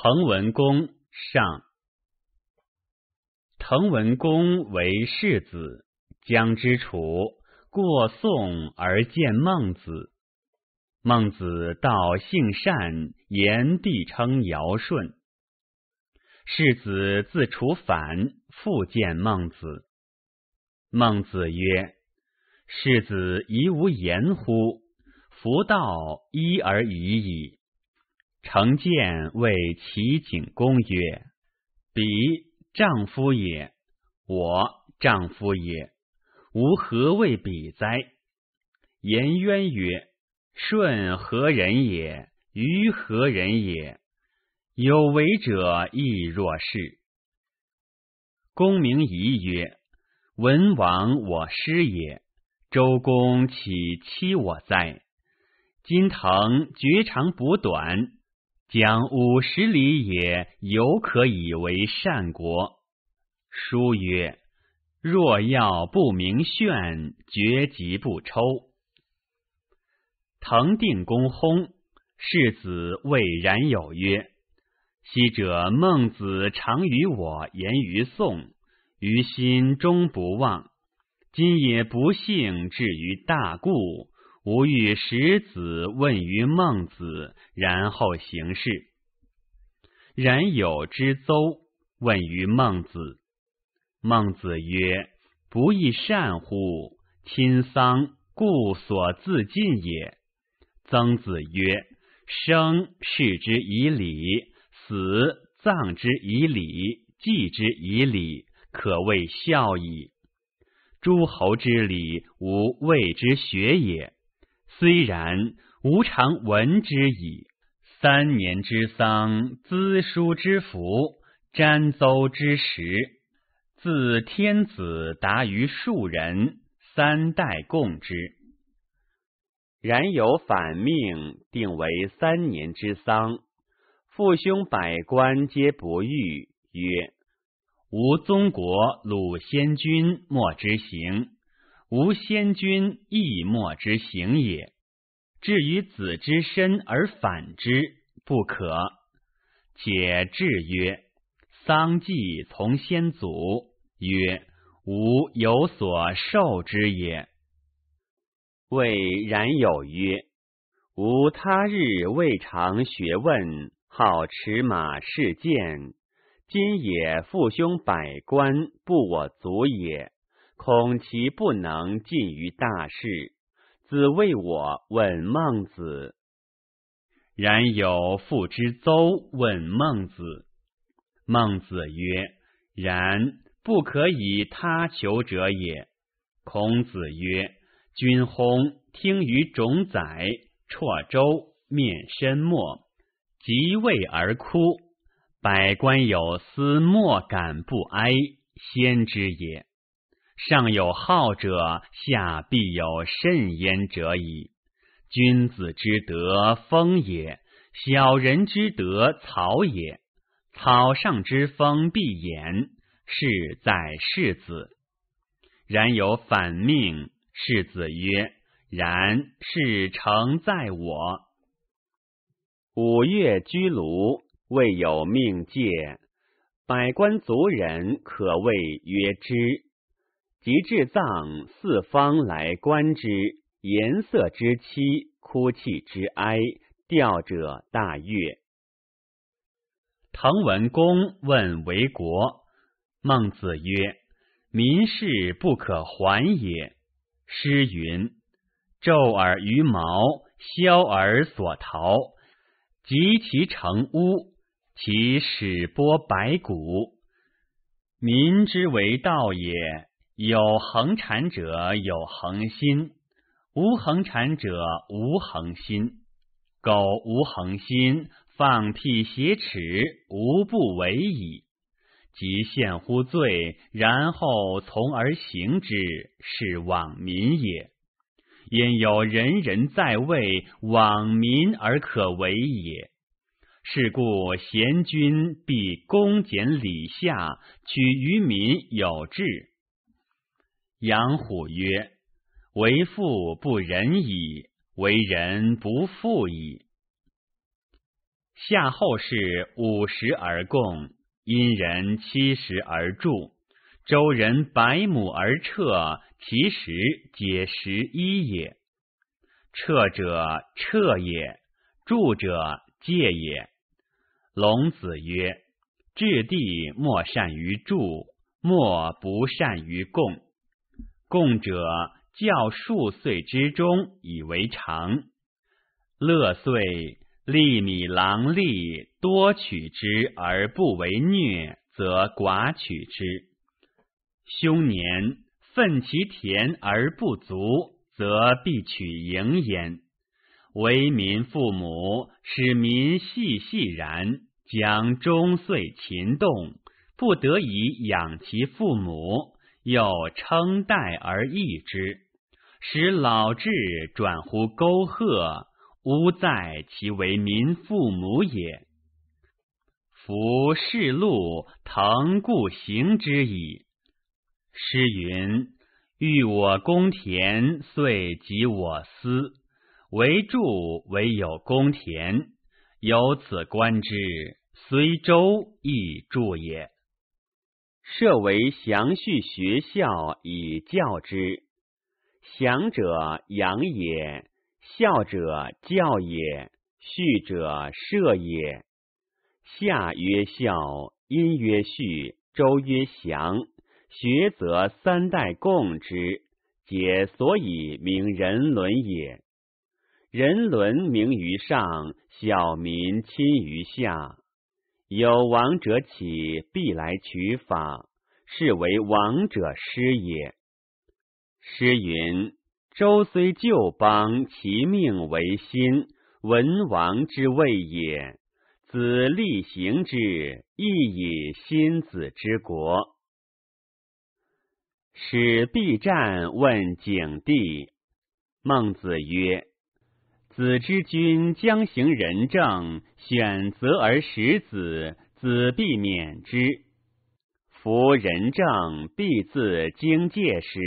滕文公上。滕文公为世子，将之楚，过宋而见孟子。孟子道性善，言帝称尧舜。世子自楚反，复见孟子。孟子曰：“世子宜无言乎？夫道一而已矣。”成见谓齐景公曰：“彼丈夫也，我丈夫也，吾何谓彼哉？”颜渊曰：“舜何人也？于何人也？有为者亦若是。”公明仪曰：“文王我师也，周公岂欺我哉？”金滕绝长补短。将五十里也，犹可以为善国。书曰：“若要不明炫，绝疾不抽。”滕定公薨，世子谓然有曰：“昔者孟子常与我言于宋，于心终不忘。今也不幸至于大故。”吾欲使子问于孟子，然后行事。然有之邹问于孟子，孟子曰：“不亦善乎？亲丧故所自尽也。”曾子曰：“生，视之以礼；死，葬之以礼，祭之以礼，可谓孝矣。”诸侯之礼，吾未之学也。虽然吾尝闻之矣，三年之丧，资书之服，瞻邹之食，自天子达于庶人，三代共之。然有反命，定为三年之丧。父兄百官皆不欲，曰：“吾宗国鲁先君，莫之行。”吾先君亦莫之行也。至于子之身而反之，不可。且至曰：“丧祭从先祖。”曰：“吾有所受之也。”谓然有曰：“吾他日未尝学问，好驰马试剑。今也父兄百官不我足也。”恐其不能尽于大事。子谓我问孟子。然有父之邹问孟子。孟子曰：然不可以他求者也。孔子曰：君薨，听于冢宰，辍周面深莫即位而哭，百官有司莫敢不哀，先之也。上有好者，下必有甚焉者矣。君子之德风也，小人之德草也。草上之风，必偃。是，在世子。然有反命，世子曰：“然，是成在我。”五岳居庐，未有命界，百官族人可谓曰之。及至葬，四方来观之，颜色之戚，哭泣之哀，吊者大悦。滕文公问为国，孟子曰：“民事不可还也。诗云：‘昼尔于茅，宵尔所逃，及其成屋，其始播白骨。民之为道也。”有恒产者有恒心，无恒产者无恒心。苟无恒心，放屁挟耻，无不为矣。即陷乎罪，然后从而行之，是罔民也。因有仁人在位，罔民而可为也。是故贤君必公俭礼下，取于民有志。杨虎曰：“为父不仁矣，为人不富矣。夏后氏五十而贡，殷人七十而助，周人百亩而彻，其十皆十一也。彻者彻也，助者戒也。”龙子曰：“治地莫善于助，莫不善于共。”供者教数岁之中以为常，乐岁利米郎利多取之而不为虐，则寡取之；凶年粪其田而不足，则必取盈焉。为民父母，使民细细然，将终岁勤动，不得已养其父母。又称代而易之，使老志转乎沟壑，吾在其为民父母也。夫世路腾故行之矣。诗云：“欲我公田，遂及我私。为助，惟有公田。由此观之，虽周亦助也。”设为详序学校以教之，详者养也，孝者教也，序者设也。夏曰孝，殷曰序，周曰祥。学则三代共之，皆所以名人伦也。人伦明于上，小民亲于下。有王者起，必来取法，是为王者师也。诗云：“周虽旧邦，其命为新。”文王之位也。子力行之，亦以新子之国。使必战，问景帝。孟子曰。子之君将行仁政，选择而使子，子必免之。夫仁政，必自经界始。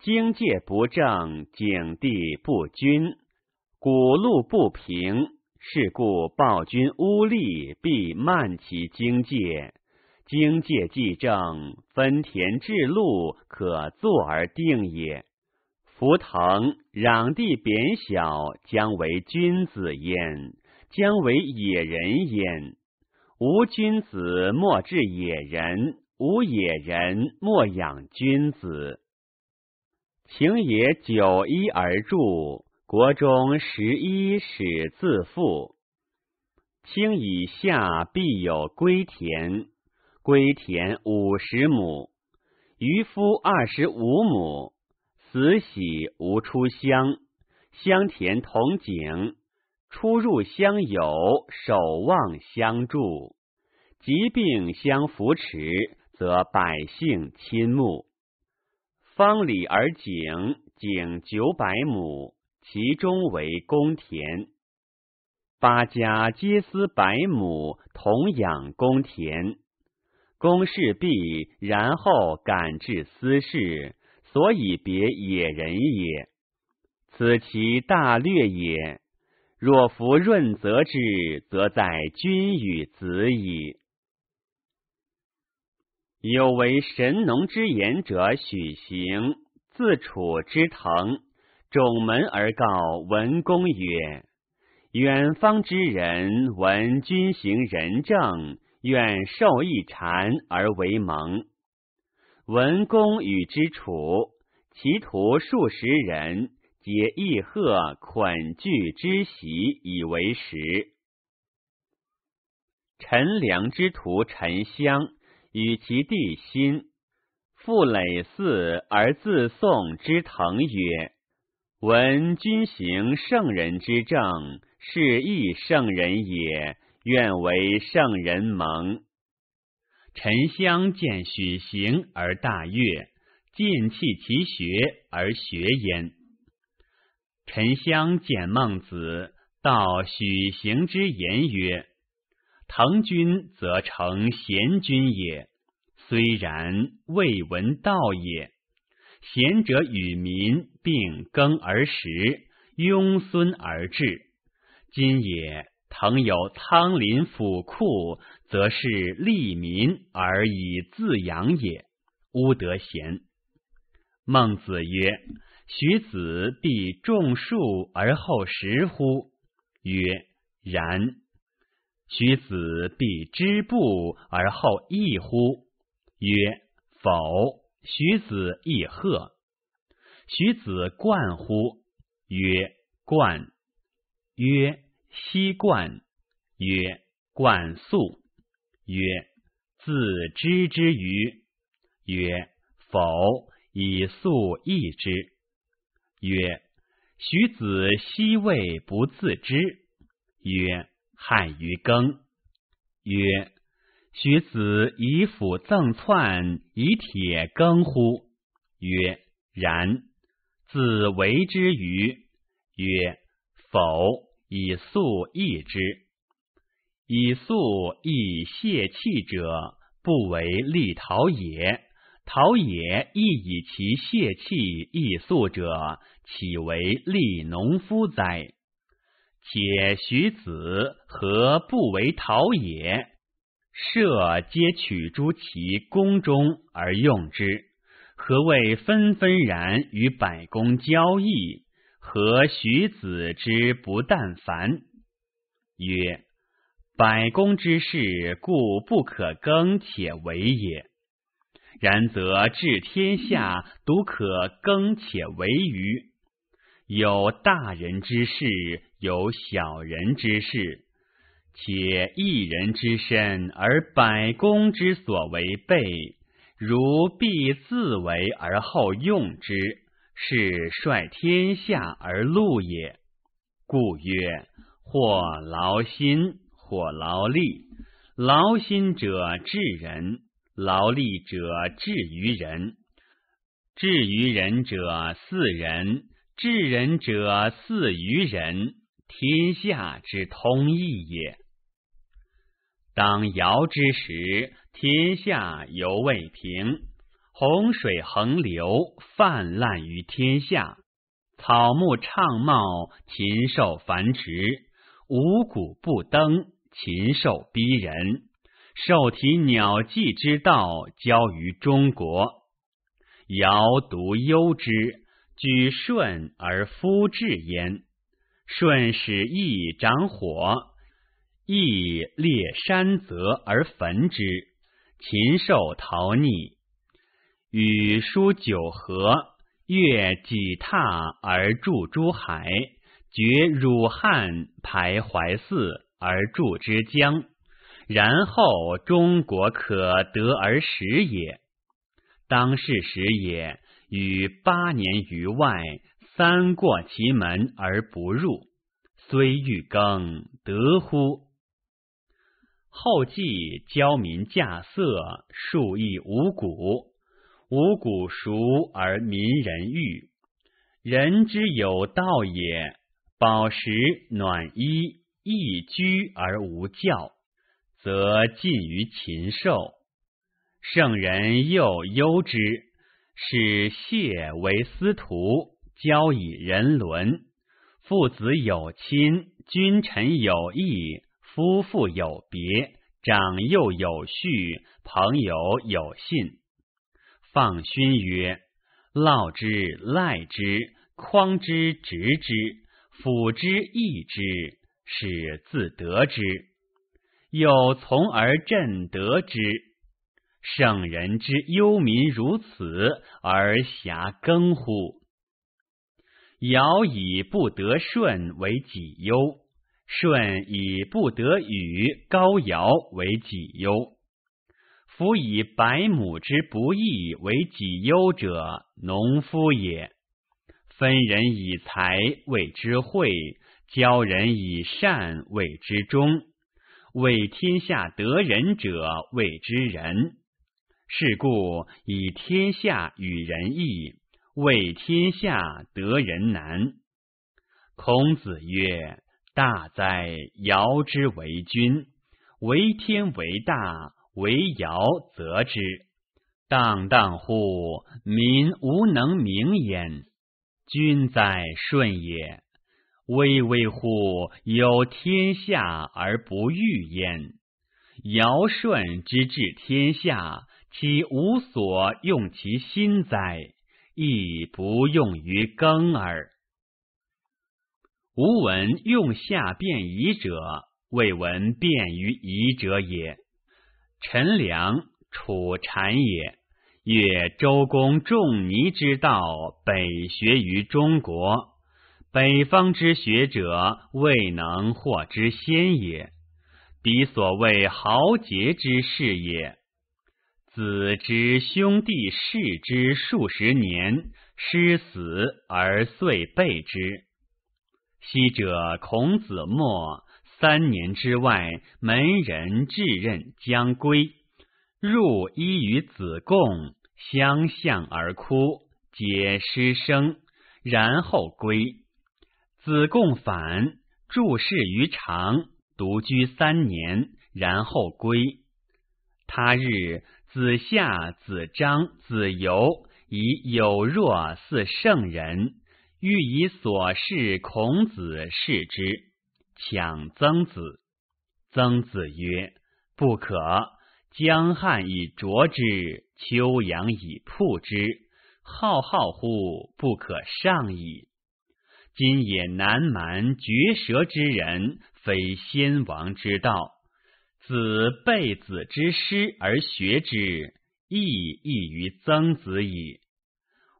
经界不正，景地不均，谷路不平，是故暴君污吏必慢其经界。经界既正，分田治路，可坐而定也。仆藤壤地扁小，将为君子焉，将为野人焉。无君子，莫治野人；无野人，莫养君子。请也九一而著，国中十一始自富。卿以下必有归田，归田五十亩，渔夫二十五亩。子喜无出乡，乡田同井，出入乡友，守望相助，疾病相扶持，则百姓亲睦。方里而井，井九百亩，其中为公田，八家皆私百亩，同养公田，公事毕，然后赶至私事。所以别野人也，此其大略也。若夫润泽之，则在君与子矣。有为神农之言者许行，自楚之藤，种门而告文公曰：“远方之人闻君行仁政，愿受一禅而为盟。”文公与之处，其徒数十人，皆异贺捆惧之席以为食。陈良之徒陈相与其弟辛，复累祀而自送之腾曰：“闻君行圣人之政，是亦圣人也。愿为圣人盟。”沉香见许行而大悦，尽弃其学而学焉。沉香见孟子，道许行之言曰：“滕君则成贤君也，虽然未闻道也。贤者与民并耕而食，拥孙而治。今也，滕有仓廪府库。”则是利民而以自养也，乌得贤？孟子曰：“徐子必种树而后食乎？”曰：“然。”“徐子必织布而后衣乎？”曰：“否。”“徐子亦贺。徐子冠乎？”曰：“冠。”曰：“西冠。”曰：“冠素。”曰，自知之于。”曰，否，以素易之。曰，徐子昔谓不自知。曰，害于耕。曰，徐子以斧赠窜，以铁耕乎？曰，然。子为之于。曰，否，以素易之。以素易泄气者，不为利陶也；陶也亦以其泄气易素者，岂为利农夫哉？且徐子何不为陶也？射皆取诸其宫中而用之，何谓纷纷然与百公交易？何徐子之不惮烦？曰。百公之事，故不可耕且为也。然则治天下，独可耕且为欤？有大人之事，有小人之事。且一人之身，而百公之所为备，如必自为而后用之，是率天下而戮也。故曰：或劳心。或劳力，劳心者治人，劳力者治于人，治于人者似人，治人者似于人，天下之通义也。当尧之时，天下犹未平，洪水横流，泛滥于天下，草木畅茂，禽兽繁殖，五谷不登。禽兽逼人，兽体鸟迹之道，交于中国。尧独忧之，举舜而夫至焉。舜使羿长火，羿列山泽而焚之，禽兽逃匿。禹书九河，越几踏而筑诸海，绝汝汉，徘徊寺。而筑之江，然后中国可得而食也。当是时也，与八年于外，三过其门而不入，虽欲耕，得乎？后继教民稼穑，数亿五谷，五谷熟而民人欲，人之有道也。饱食暖衣。易居而无教，则近于禽兽。圣人又忧之，使谢为司徒，交以人伦：父子有亲，君臣有义，夫妇有别，长幼有序，朋友有信。放勋曰：涝之，赖之，匡之，执之，辅之，益之。使自得之，又从而振得之。圣人之忧民如此，而暇耕乎？尧以不得舜为己忧，舜以不得禹、高尧为己忧。夫以百亩之不义为己忧者，农夫也。分人以财，谓之惠。教人以善，谓之忠，为天下得人者，谓之仁。是故以天下与仁义，为天下得人难。孔子曰：“大哉尧之为君！为天为大，为尧则之。荡荡乎，民无能名焉。君哉，舜也！”巍巍乎有天下而不欲焉！尧舜之治天下，其无所用其心哉？亦不用于耕耳。吾闻用下变夷者，未闻变于夷者也。陈良楚禅也，曰：周公仲尼之道，北学于中国。北方之学者未能获之先也，彼所谓豪杰之士也。子之兄弟侍之数十年，师死而遂备之。昔者孔子没，三年之外，门人至任将归，入衣于子贡，相向而哭，皆失声，然后归。子贡反，住事于常，独居三年，然后归。他日，子夏、子张、子游以有若似圣人，欲以所事孔子事之，强曾子。曾子曰：“不可。江汉以濯之，秋阳以曝之，浩浩乎不可上矣。”今也南蛮，绝舌之人，非先王之道。子背子之师而学之，亦异于曾子矣。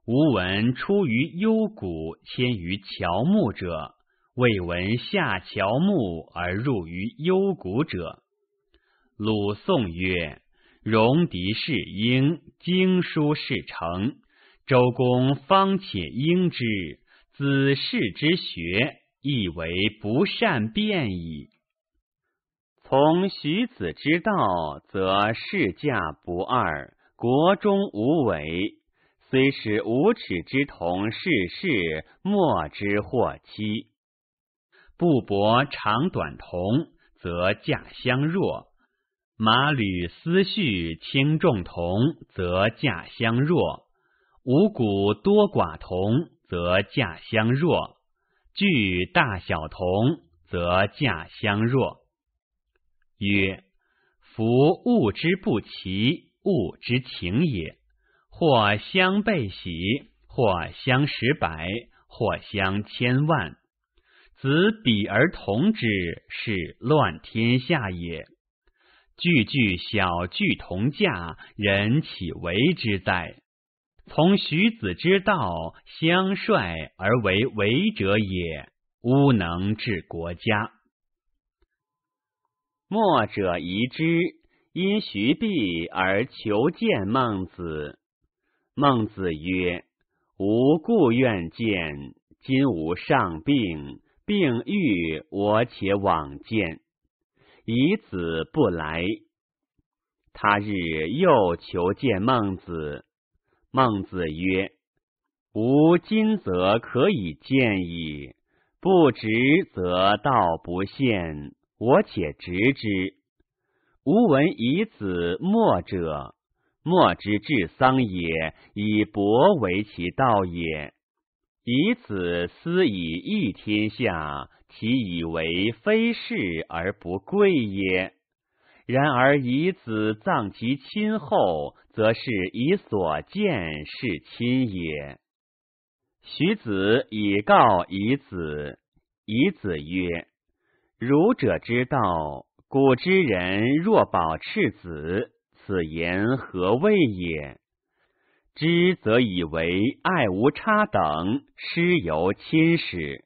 吾闻出于幽谷，迁于乔木者，未闻下乔木而入于幽谷者。鲁宋曰：戎狄是英，经书是成。周公方且应之。子是之学，亦为不善辩矣。从徐子之道，则士价不二，国中无为。虽是无耻之童世事，莫之祸欺。布帛长短同，则价相若；马履思绪轻重同，则价相若；五谷多寡同。则价相若，具大小同，则价相若。曰：夫物之不齐，物之情也。或相背喜，或相十百，或相千万。子比而同之，是乱天下也。具具小具同价，人岂为之哉？从徐子之道相率而为为者也，吾能治国家。墨者疑之，因徐毕而求见孟子。孟子曰：“吾故愿见，今无上病，病愈，我且往见。以子不来，他日又求见孟子。”孟子曰：“吾今则可以见矣，不直则道不现。我且直之。吾闻以子墨者，墨之至丧也，以薄为其道也。以子思以益天下，其以为非是而不贵也。”然而以子葬其亲后，则是以所见是亲也。徐子以告以子，以子曰：“儒者之道，古之人若保赤子，此言何谓也？”知则以为爱无差等，师由亲始。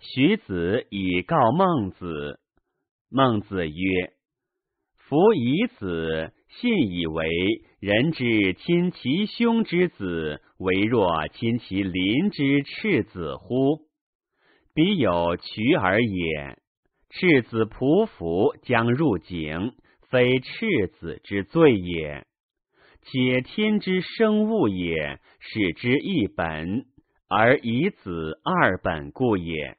徐子以告孟子，孟子曰。夫以子信以为人之亲其兄之子，为若亲其邻之赤子乎？彼有渠而也，赤子匍匐将入井，非赤子之罪也。且天之生物也，使之一本而以子二本故也。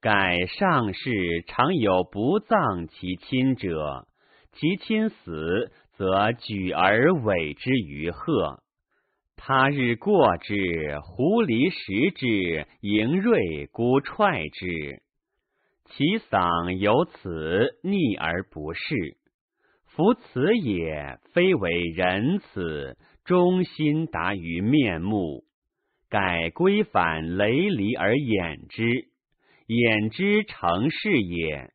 盖上世常有不葬其亲者。其亲死，则举而委之于壑。他日过之，狐狸食之，盈锐孤踹之。其嗓有此逆而不恃。夫此也，非为仁慈，忠心达于面目，改归反雷离而掩之，掩之成事也。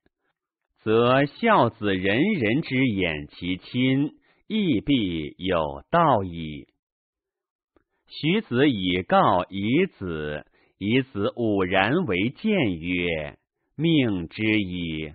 则孝子仁人之养其亲，亦必有道矣。徐子以告以子，以子吾然为谏曰：命之矣。